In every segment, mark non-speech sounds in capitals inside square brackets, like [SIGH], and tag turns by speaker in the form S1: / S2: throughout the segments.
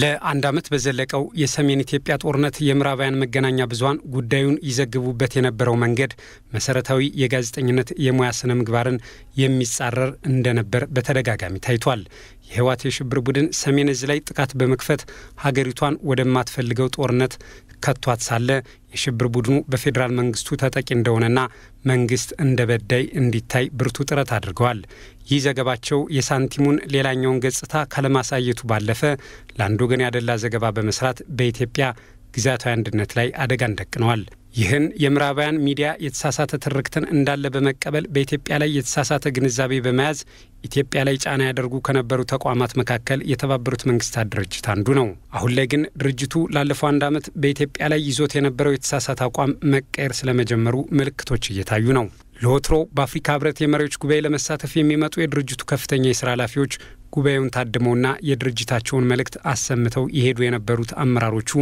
S1: ለአንድ ዓመት በዘለቀው የሰሜን ኢትዮጵያ ጦርነት የምዕራባውያን መገናኛ ብዙሃን ጉዳዩን ይዘግቡበት የነበረው መንገድ መሰረታዊ የጋዜጠኝነት የሙያ ስነ ምግባርን የሚጻረር እንደነበር በተደጋጋሚ ታይቷል። የህወሓት የሽብር ቡድን ሰሜን እዝ ላይ ጥቃት በመክፈት ሀገሪቷን ወደማትፈልገው ጦርነት ከቷት ሳለ የሽብር ቡድኑ በፌዴራል መንግስቱ ተጠቂ እንደሆነና መንግስት እንደ በዳይ እንዲታይ ብርቱ ጥረት አድርገዋል። ይህ ዘገባቸው የሳንቲሙን ሌላኛውን ገጽታ ከለማሳየቱ ባለፈ ለአንድ ወገን ያደላ ዘገባ በመስራት በኢትዮጵያ ግዛታዊ አንድነት ላይ አደጋን ደቅነዋል። ይህን የምዕራባውያን ሚዲያ የተሳሳተ ትርክትን እንዳለ በመቀበል በኢትዮጵያ ላይ የተሳሳተ ግንዛቤ በመያዝ ኢትዮጵያ ላይ ጫና ያደርጉ ከነበሩ ተቋማት መካከል የተባበሩት መንግስታት ድርጅት አንዱ ነው። አሁን ላይ ግን ድርጅቱ ላለፈው አንድ ዓመት በኢትዮጵያ ላይ ይዞት የነበረው የተሳሳተ አቋም መቀየር ስለመጀመሩ ምልክቶች እየታዩ ነው። ለወትሮ በአፍሪካ ህብረት የመሪዎች ጉባኤ ለመሳተፍ የሚመጡ የድርጅቱ ከፍተኛ የስራ ኃላፊዎች ጉባኤውን ታድመውና የድርጅታቸውን መልእክት አሰምተው የሄዱ የነበሩት አመራሮቹ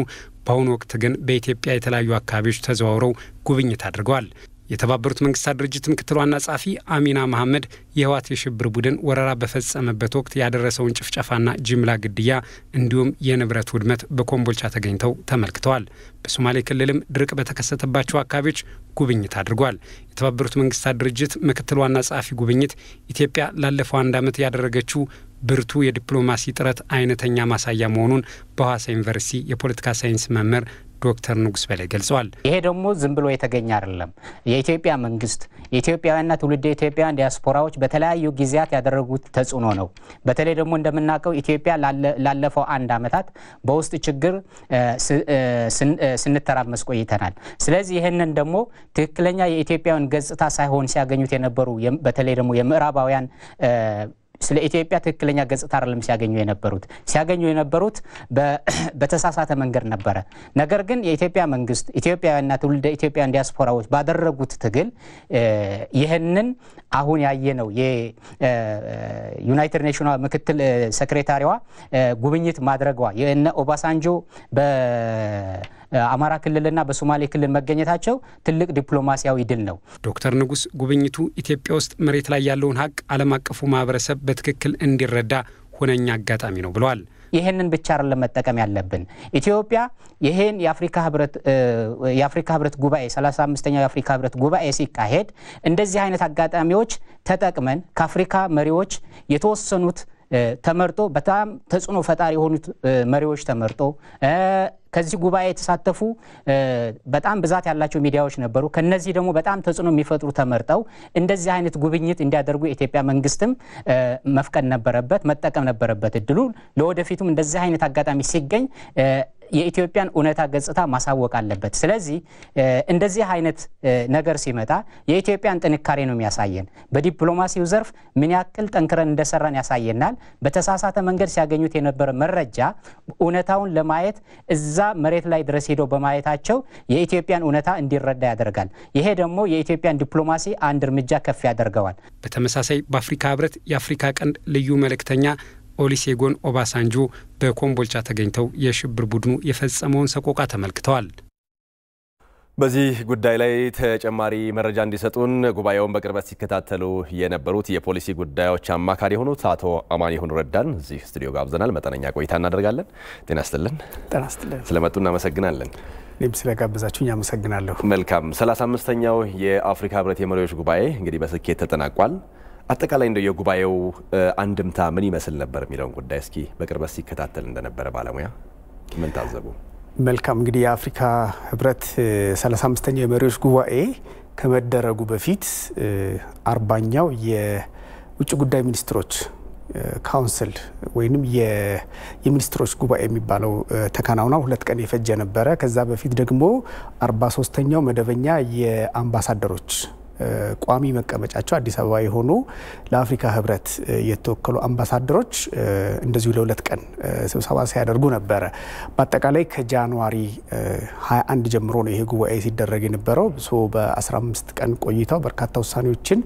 S1: በአሁኑ ወቅት ግን በኢትዮጵያ የተለያዩ አካባቢዎች ተዘዋውረው ጉብኝት አድርገዋል። የተባበሩት መንግስታት ድርጅት ምክትል ዋና ጸሐፊ አሚና መሐመድ የህወሓት የሽብር ቡድን ወረራ በፈጸመበት ወቅት ያደረሰውን ጭፍጨፋና ጅምላ ግድያ እንዲሁም የንብረት ውድመት በኮምቦልቻ ተገኝተው ተመልክተዋል። በሶማሌ ክልልም ድርቅ በተከሰተባቸው አካባቢዎች ጉብኝት አድርጓል። የተባበሩት መንግስታት ድርጅት ምክትል ዋና ጸሐፊ ጉብኝት ኢትዮጵያ ላለፈው አንድ ዓመት ያደረገችው ብርቱ የዲፕሎማሲ ጥረት አይነተኛ ማሳያ መሆኑን በሐዋሳ ዩኒቨርሲቲ የፖለቲካ ሳይንስ መምህር ዶክተር ንጉስ በላይ ገልጸዋል።
S2: ይሄ ደግሞ ዝም ብሎ የተገኘ አይደለም። የኢትዮጵያ መንግስት፣ የኢትዮጵያውያንና ትውልደ ኢትዮጵያውያን ዲያስፖራዎች በተለያዩ ጊዜያት ያደረጉት ተጽዕኖ ነው። በተለይ ደግሞ እንደምናውቀው ኢትዮጵያ ላለፈው አንድ ዓመታት በውስጥ ችግር ስንተራመስ ቆይተናል። ስለዚህ ይህንን ደግሞ ትክክለኛ የኢትዮጵያውያን ገጽታ ሳይሆን ሲያገኙት የነበሩ በተለይ ደግሞ የምዕራባውያን ስለ ኢትዮጵያ ትክክለኛ ገጽታ አይደለም ሲያገኙ የነበሩት ሲያገኙ የነበሩት [CLEARS THROAT] በተሳሳተ መንገድ ነበረ። ነገር ግን የኢትዮጵያ መንግስት ኢትዮጵያውያንና ትውልደ ኢትዮጵያን ዲያስፖራዎች ባደረጉት ትግል ይህንን አሁን ያየነው የዩናይትድ ኔሽኗ ምክትል ሴክሬታሪዋ ጉብኝት ማድረጓ የእነ ኦባሳንጆ አማራ ክልልና በሶማሌ ክልል መገኘታቸው ትልቅ ዲፕሎማሲያዊ ድል ነው።
S1: ዶክተር ንጉስ ጉብኝቱ ኢትዮጵያ ውስጥ መሬት ላይ ያለውን ሀቅ ዓለም አቀፉ ማህበረሰብ በትክክል እንዲረዳ ሁነኛ አጋጣሚ ነው ብለዋል። ይህንን ብቻ አይደለም መጠቀም ያለብን። ኢትዮጵያ ይህን የአፍሪካ
S2: ህብረት ጉባኤ 35ኛው የአፍሪካ ህብረት ጉባኤ ሲካሄድ እንደዚህ አይነት አጋጣሚዎች ተጠቅመን ከአፍሪካ መሪዎች የተወሰኑት ተመርጦ በጣም ተጽዕኖ ፈጣሪ የሆኑት መሪዎች ተመርጦ ከዚህ ጉባኤ የተሳተፉ በጣም ብዛት ያላቸው ሚዲያዎች ነበሩ። ከነዚህ ደግሞ በጣም ተጽዕኖ የሚፈጥሩ ተመርጠው እንደዚህ አይነት ጉብኝት እንዲያደርጉ የኢትዮጵያ መንግስትም መፍቀድ ነበረበት፣ መጠቀም ነበረበት እድሉ። ለወደፊቱም እንደዚህ አይነት አጋጣሚ ሲገኝ የኢትዮጵያን እውነታ ገጽታ ማሳወቅ አለበት። ስለዚህ እንደዚህ አይነት ነገር ሲመጣ የኢትዮጵያን ጥንካሬ ነው የሚያሳየን። በዲፕሎማሲው ዘርፍ ምን ያክል ጠንክረን እንደሰራን ያሳየናል። በተሳሳተ መንገድ ሲያገኙት የነበረ መረጃ እውነታውን ለማየት እዛ መሬት ላይ ድረስ ሄደው በማየታቸው የኢትዮጵያን እውነታ እንዲረዳ ያደርጋል። ይሄ ደግሞ የኢትዮጵያን ዲፕሎማሲ አንድ እርምጃ ከፍ
S1: ያደርገዋል። በተመሳሳይ በአፍሪካ ህብረት የአፍሪካ ቀንድ ልዩ መልእክተኛ ኦሊሴጎን ኦባሳንጆ በኮምቦልቻ ተገኝተው የሽብር ቡድኑ የፈጸመውን ሰቆቃ ተመልክተዋል።
S3: በዚህ ጉዳይ ላይ ተጨማሪ መረጃ እንዲሰጡን ጉባኤውን በቅርበት ሲከታተሉ የነበሩት የፖሊሲ ጉዳዮች አማካሪ የሆኑት አቶ አማኒሁን ረዳን እዚህ ስቱዲዮ ጋብዘናል። መጠነኛ ቆይታ እናደርጋለን። ጤና ስትልን ጤና ስለመጡ እናመሰግናለን።
S4: እኔም ስለጋበዛችሁ አመሰግናለሁ።
S3: መልካም። ሰላሳ አምስተኛው የአፍሪካ ህብረት የመሪዎች ጉባኤ እንግዲህ በስኬት ተጠናቋል። አጠቃላይ እንደው የጉባኤው አንድምታ ምን ይመስል ነበር የሚለውን ጉዳይ እስኪ በቅርበት ሲከታተል እንደነበረ ባለሙያ ምን ታዘቡ?
S4: መልካም እንግዲህ የአፍሪካ ህብረት 35ኛው የመሪዎች ጉባኤ ከመደረጉ በፊት አርባኛው የውጭ ጉዳይ ሚኒስትሮች ካውንስል ወይም የሚኒስትሮች ጉባኤ የሚባለው ተከናውና ሁለት ቀን የፈጀ ነበረ። ከዛ በፊት ደግሞ አርባ ሶስተኛው መደበኛ የአምባሳደሮች ቋሚ መቀመጫቸው አዲስ አበባ የሆኑ ለአፍሪካ ህብረት የተወከሉ አምባሳደሮች እንደዚሁ ለሁለት ቀን ስብሰባ ሲያደርጉ ነበረ። በአጠቃላይ ከጃንዋሪ 21 ጀምሮ ነው ይሄ ጉባኤ ሲደረግ የነበረው። በ15 ቀን ቆይታው በርካታ ውሳኔዎችን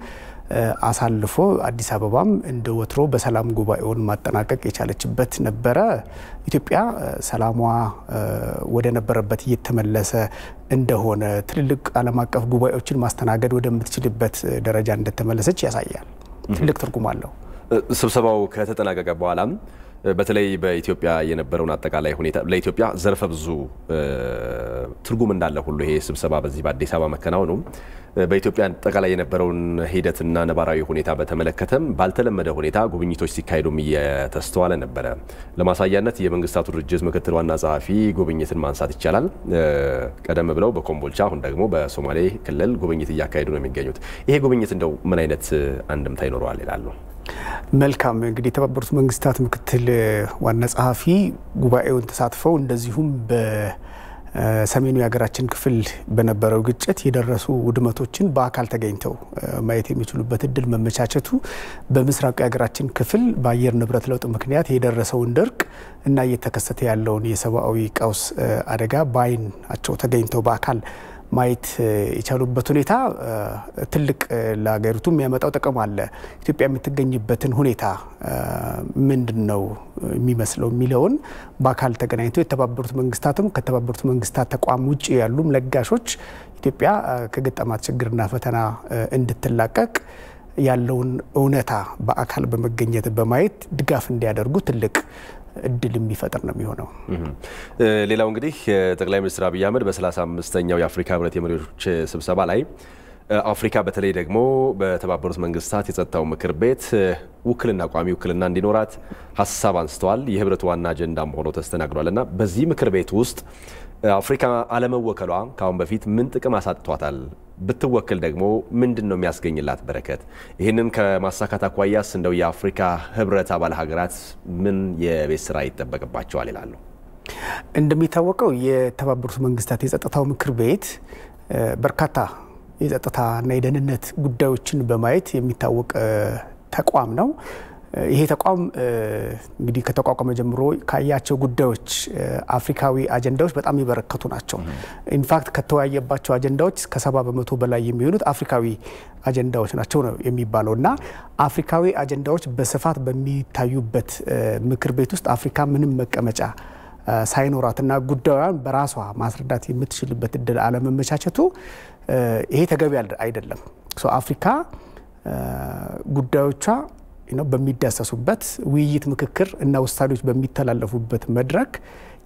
S4: አሳልፎ አዲስ አበባም እንደ ወትሮ በሰላም ጉባኤውን ማጠናቀቅ የቻለችበት ነበረ። ኢትዮጵያ ሰላሟ ወደ ነበረበት እየተመለሰ እንደሆነ ትልልቅ ዓለም አቀፍ ጉባኤዎችን ማስተናገድ ወደምትችልበት ደረጃ እንደተመለሰች ያሳያል። ትልቅ ትርጉም አለው።
S3: ስብሰባው ከተጠናቀቀ በኋላም በተለይ በኢትዮጵያ የነበረውን አጠቃላይ ሁኔታ ለኢትዮጵያ ዘርፈ ብዙ ትርጉም እንዳለ ሁሉ ይሄ ስብሰባ በዚህ በአዲስ አበባ መከናወኑ በኢትዮጵያ አጠቃላይ የነበረውን ሂደትና ነባራዊ ሁኔታ በተመለከተም ባልተለመደ ሁኔታ ጉብኝቶች ሲካሄዱም እየተስተዋለ ነበረ። ለማሳያነት የመንግስታቱ ድርጅት ምክትል ዋና ጸሐፊ ጉብኝትን ማንሳት ይቻላል። ቀደም ብለው በኮምቦልቻ አሁን ደግሞ በሶማሌ ክልል ጉብኝት እያካሄዱ ነው የሚገኙት። ይሄ ጉብኝት እንደው ምን አይነት አንድምታ ይኖረዋል ይላሉ?
S4: መልካም እንግዲህ የተባበሩት መንግስታት ምክትል ዋና ጸሐፊ ጉባኤውን ተሳትፈው እንደዚሁም ሰሜኑ የሀገራችን ክፍል በነበረው ግጭት የደረሱ ውድመቶችን በአካል ተገኝተው ማየት የሚችሉበት እድል መመቻቸቱ በምስራቁ የሀገራችን ክፍል በአየር ንብረት ለውጥ ምክንያት የደረሰውን ድርቅ እና እየተከሰተ ያለውን የሰብአዊ ቀውስ አደጋ በአይናቸው ተገኝተው በአካል ማየት የቻሉበት ሁኔታ ትልቅ ለሀገሪቱ የሚያመጣው ጥቅም አለ። ኢትዮጵያ የምትገኝበትን ሁኔታ ምንድን ነው የሚመስለው የሚለውን በአካል ተገናኝቶ የተባበሩት መንግስታትም ከተባበሩት መንግስታት ተቋም ውጭ ያሉም ለጋሾች ኢትዮጵያ ከገጠማት ችግርና ፈተና እንድትላቀቅ ያለውን እውነታ በአካል በመገኘት በማየት ድጋፍ እንዲያደርጉ ትልቅ እድል የሚፈጥር ነው የሚሆነው።
S3: ሌላው እንግዲህ ጠቅላይ ሚኒስትር አብይ አህመድ በ 35 የአፍሪካ ህብረት የመሪዎች ስብሰባ ላይ አፍሪካ በተለይ ደግሞ በተባበሩት መንግስታት የጸጥታው ምክር ቤት ውክልና ቋሚ ውክልና እንዲኖራት ሀሳብ አንስተዋል። የህብረቱ ዋና አጀንዳም ሆኖ ተስተናግዷል እና በዚህ ምክር ቤት ውስጥ አፍሪካ አለመወከሏ ከአሁን በፊት ምን ጥቅም አሳጥቷታል? ብትወክል ደግሞ ምንድን ነው የሚያስገኝላት በረከት? ይህንን ከማሳካት አኳያስ እንደው የአፍሪካ ህብረት አባል ሀገራት ምን የቤት ስራ ይጠበቅባቸዋል ይላሉ?
S4: እንደሚታወቀው የተባበሩት መንግስታት የጸጥታው ምክር ቤት በርካታ የጸጥታና የደህንነት ጉዳዮችን በማየት የሚታወቅ ተቋም ነው። ይሄ ተቋም እንግዲህ ከተቋቋመ ጀምሮ ካያቸው ጉዳዮች አፍሪካዊ አጀንዳዎች በጣም የበረከቱ ናቸው። ኢንፋክት ከተወያየባቸው አጀንዳዎች ከሰባ በመቶ በላይ የሚሆኑት አፍሪካዊ አጀንዳዎች ናቸው ነው የሚባለው እና አፍሪካዊ አጀንዳዎች በስፋት በሚታዩበት ምክር ቤት ውስጥ አፍሪካ ምንም መቀመጫ ሳይኖራትና ጉዳዩን በራሷ ማስረዳት የምትችልበት እድል አለመመቻቸቱ ይሄ ተገቢ አይደለም። አፍሪካ ጉዳዮቿ በሚዳሰሱበት ውይይት፣ ምክክር እና ውሳኔዎች በሚተላለፉበት መድረክ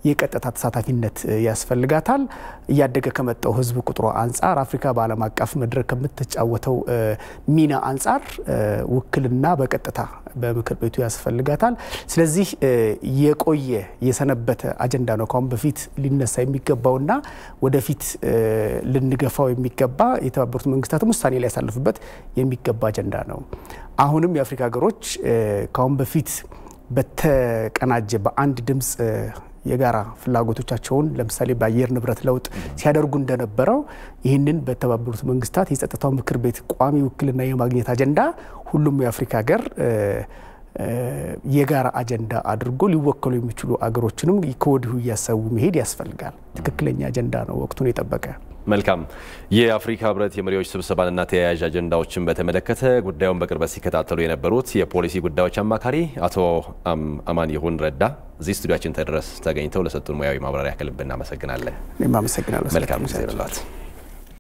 S4: የቀጥታ ተሳታፊነት ያስፈልጋታል። እያደገ ከመጣው ህዝብ ቁጥሮ አንጻር አፍሪካ በዓለም አቀፍ መድረክ ከምትጫወተው ሚና አንጻር ውክልና በቀጥታ በምክር ቤቱ ያስፈልጋታል። ስለዚህ የቆየ የሰነበተ አጀንዳ ነው። ከሁን በፊት ሊነሳ የሚገባውና ወደፊት ልንገፋው የሚገባ የተባበሩት መንግስታትም ውሳኔ ሊያሳልፍበት የሚገባ አጀንዳ ነው። አሁንም የአፍሪካ ሀገሮች ከአሁን በፊት በተቀናጀ በአንድ ድምፅ የጋራ ፍላጎቶቻቸውን ለምሳሌ በአየር ንብረት ለውጥ ሲያደርጉ እንደነበረው ይህንን በተባበሩት መንግስታት የጸጥታው ምክር ቤት ቋሚ ውክልና የማግኘት አጀንዳ ሁሉም የአፍሪካ ሀገር የጋራ አጀንዳ አድርጎ ሊወከሉ የሚችሉ አገሮችንም ከወዲሁ እያሰቡ መሄድ ያስፈልጋል። ትክክለኛ አጀንዳ ነው፣ ወቅቱን የጠበቀ።
S3: መልካም። የአፍሪካ ህብረት የመሪዎች ስብሰባንና ተያያዥ አጀንዳዎችን በተመለከተ ጉዳዩን በቅርበት ሲከታተሉ የነበሩት የፖሊሲ ጉዳዮች አማካሪ አቶ አማን ይሁን ረዳ እዚህ ስቱዲያችን ድረስ ተገኝተው ለሰጡን ሙያዊ ማብራሪያ ክልብ እናመሰግናለን።
S4: እኔም አመሰግናለሁ። መልካም ጊዜ